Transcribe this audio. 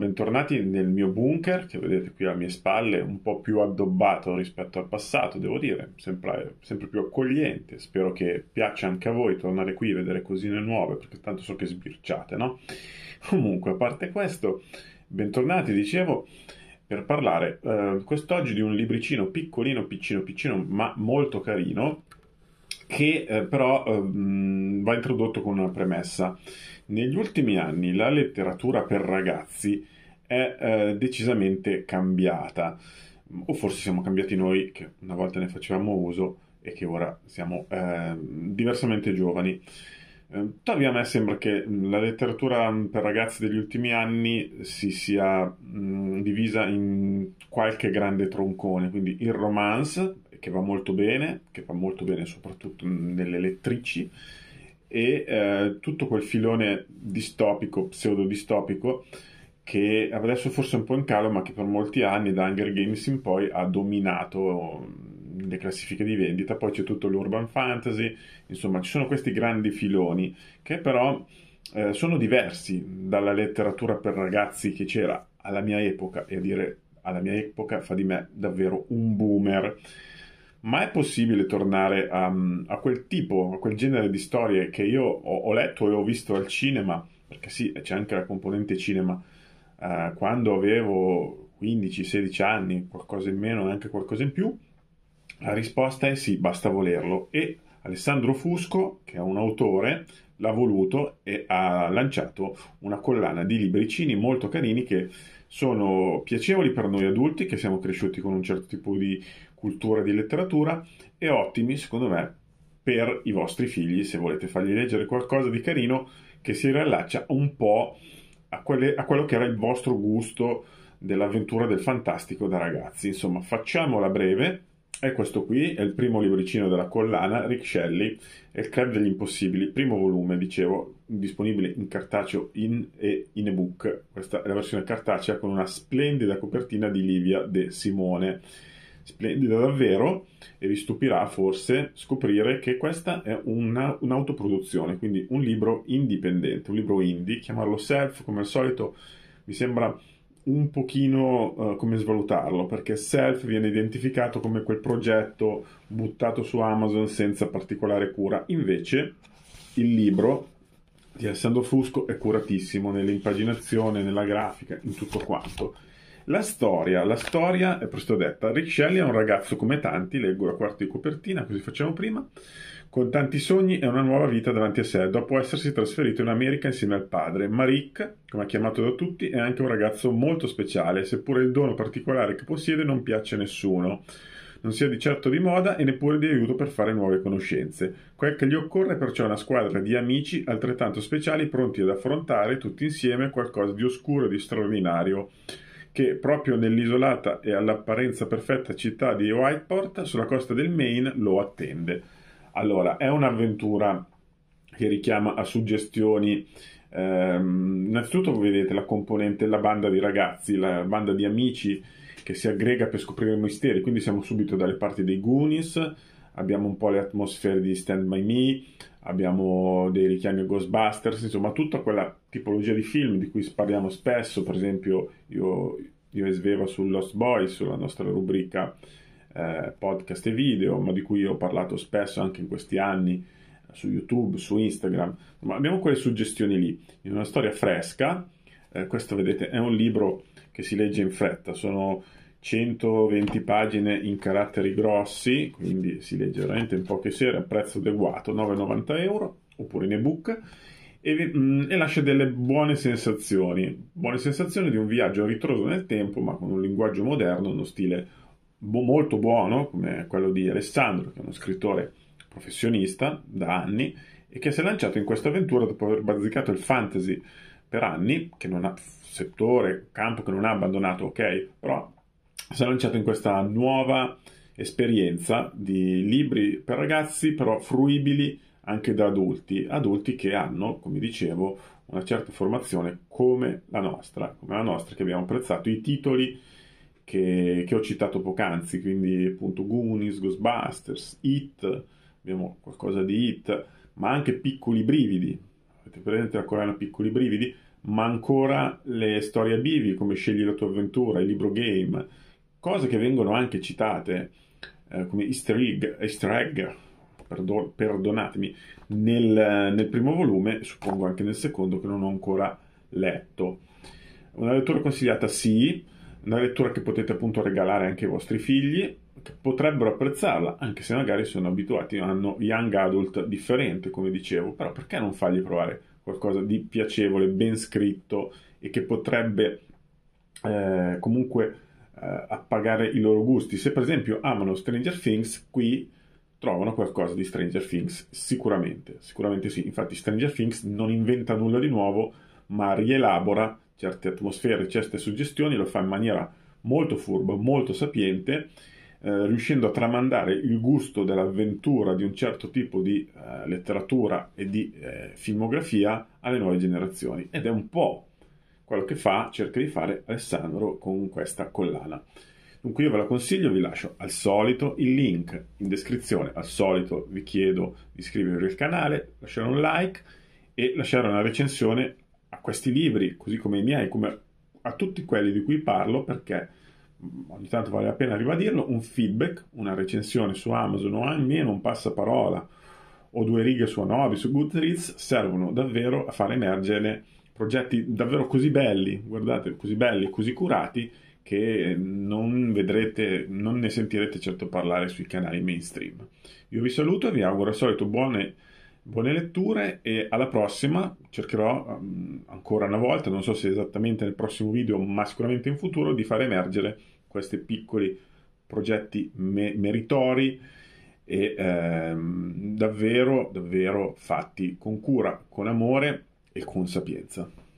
bentornati nel mio bunker che vedete qui alle mie spalle, un po' più addobbato rispetto al passato, devo dire, sempre, sempre più accogliente. Spero che piaccia anche a voi tornare qui e vedere cosine nuove, perché tanto so che sbirciate, no? Comunque, a parte questo, bentornati, dicevo, per parlare eh, quest'oggi di un libricino piccolino, piccino, piccino, ma molto carino, che eh, però ehm, va introdotto con una premessa. Negli ultimi anni la letteratura per ragazzi è eh, decisamente cambiata, o forse siamo cambiati noi che una volta ne facevamo uso e che ora siamo eh, diversamente giovani. Ehm, tuttavia a me sembra che la letteratura per ragazzi degli ultimi anni si sia mh, divisa in qualche grande troncone, quindi il romance che va molto bene, che va molto bene soprattutto nelle elettrici, e eh, tutto quel filone distopico, pseudo-distopico, che adesso forse è un po' in calo, ma che per molti anni, da Hunger Games in poi, ha dominato mm, le classifiche di vendita. Poi c'è tutto l'urban fantasy, insomma, ci sono questi grandi filoni che però eh, sono diversi dalla letteratura per ragazzi che c'era alla mia epoca, e a dire alla mia epoca fa di me davvero un boomer ma è possibile tornare a, mm, a, quel tipo, a quel genere di storie che io ho, ho, letto e ho visto al cinema, perché sì, c'è anche la componente cinema, eh, quando avevo 15-16 anni, qualcosa in meno e anche qualcosa in più, la risposta è sì, basta volerlo. E Alessandro Fusco, che è un autore, l'ha voluto e ha lanciato una collana di libricini molto carini che sono piacevoli per noi adulti che siamo cresciuti con un certo tipo di cultura di letteratura e ottimi, secondo me, per i vostri figli se volete fargli leggere qualcosa di carino che si riallaccia un po' a, quelle, a quello che era il vostro gusto dell'avventura del fantastico da ragazzi. Insomma, facciamola breve. E questo qui è il primo libricino della collana, Rick Shelley, Il Club degli Impossibili, primo volume, dicevo, disponibile in cartaceo in e in ebook. Questa è la versione cartacea con una splendida copertina di Livia De Simone splendida davvero e vi stupirà forse scoprire che questa è una, un'autoproduzione, quindi un libro indipendente, un libro indie, chiamarlo self come al solito mi sembra un pochino uh, come svalutarlo perché self viene identificato come quel progetto buttato su Amazon senza particolare cura, invece il libro di Alessandro Fusco è curatissimo nell'impaginazione, nella grafica, in tutto quanto la storia, la storia è presto detta. Rick Shelley è un ragazzo come tanti, leggo la quarta di copertina, così facciamo prima, con tanti sogni e una nuova vita davanti a sé, dopo essersi trasferito in America insieme al padre. Ma Rick, come è chiamato da tutti, è anche un ragazzo molto speciale, seppure il dono particolare che possiede non piace a nessuno non sia di certo di moda e neppure di aiuto per fare nuove conoscenze. Quel che gli occorre perciò è una squadra di amici altrettanto speciali pronti ad affrontare tutti insieme qualcosa di oscuro e di straordinario che proprio nell'isolata e all'apparenza perfetta città di Whiteport, sulla costa del Maine, lo attende. Allora, è un'avventura che richiama a suggestioni. Ehm, innanzitutto vedete la componente, la banda di ragazzi, la banda di amici che si aggrega per scoprire i misteri, quindi siamo subito dalle parti dei Goonies, abbiamo un po' le atmosfere di Stand By Me, abbiamo dei richiami a Ghostbusters, insomma tutta quella tipologia di film di cui parliamo spesso, per esempio io, io e Sveva su Lost Boys, sulla nostra rubrica eh, podcast e video, ma di cui ho parlato spesso anche in questi anni eh, su YouTube, su Instagram, insomma abbiamo quelle suggestioni lì, in una storia fresca, eh, questo vedete è un libro che si legge in fretta, sono 120 pagine in caratteri grossi, quindi si legge veramente in poche sere a prezzo adeguato, 9,90 euro, oppure in ebook, e, mm, e, lascia delle buone sensazioni, buone sensazioni di un viaggio ritroso nel tempo, ma con un linguaggio moderno, uno stile bo- molto buono, come quello di Alessandro, che è uno scrittore professionista da anni, e che si è lanciato in questa avventura dopo aver bazzicato il fantasy per anni, che non ha settore, campo che non ha abbandonato, ok, però si è lanciato in questa nuova esperienza di libri per ragazzi, però fruibili anche da adulti, adulti che hanno, come dicevo, una certa formazione come la nostra, come la nostra che abbiamo apprezzato i titoli che, che ho citato poc'anzi, quindi appunto Goonies, Ghostbusters, It, abbiamo qualcosa di It, ma anche Piccoli Brividi, avete presente la collana Piccoli Brividi, ma ancora le storie a bivi come Scegli la tua avventura, il libro game, cose che vengono anche citate eh, come easter egg, easter egg perdo, perdonatemi, nel, nel, primo volume, suppongo anche nel secondo, che non ho ancora letto. Una lettura consigliata sì, una lettura che potete appunto regalare anche ai vostri figli, che potrebbero apprezzarla, anche se magari sono abituati, hanno young adult differente, come dicevo, però perché non fargli provare qualcosa di piacevole, ben scritto e che potrebbe eh, comunque eh, appagare i loro gusti. Se per esempio amano Stranger Things, qui trovano qualcosa di Stranger Things, sicuramente, sicuramente sì. Infatti Stranger Things non inventa nulla di nuovo, ma rielabora certe atmosfere, certe suggestioni, lo fa in maniera molto furba, molto sapiente, eh, riuscendo a tramandare il gusto dell'avventura di un certo tipo di eh, letteratura e di eh, filmografia alle nuove generazioni. Ed è un po' quello che fa, cerca di fare Alessandro con questa collana. Dunque io ve la consiglio, vi lascio al solito il link in descrizione, al solito vi chiedo di iscrivervi al canale, lasciare un like e lasciare una recensione a questi libri, così come i miei, come a tutti quelli di cui parlo, perché mm, ogni tanto vale la pena ribadirlo, un feedback, una recensione su Amazon o almeno un passaparola o due righe su Anobi, su Goodreads servono davvero a far emergere progetti davvero così belli, guardate, così belli, così curati, che non vedrete, non ne sentirete certo parlare sui canali mainstream. Io vi saluto e vi auguro al solito buone, buone letture e alla prossima cercherò ehm, ancora una volta, non so se esattamente nel prossimo video, ma sicuramente in futuro, di far emergere questi piccoli progetti me- meritori e ehm, davvero, davvero fatti con cura, con amore e con sapienza.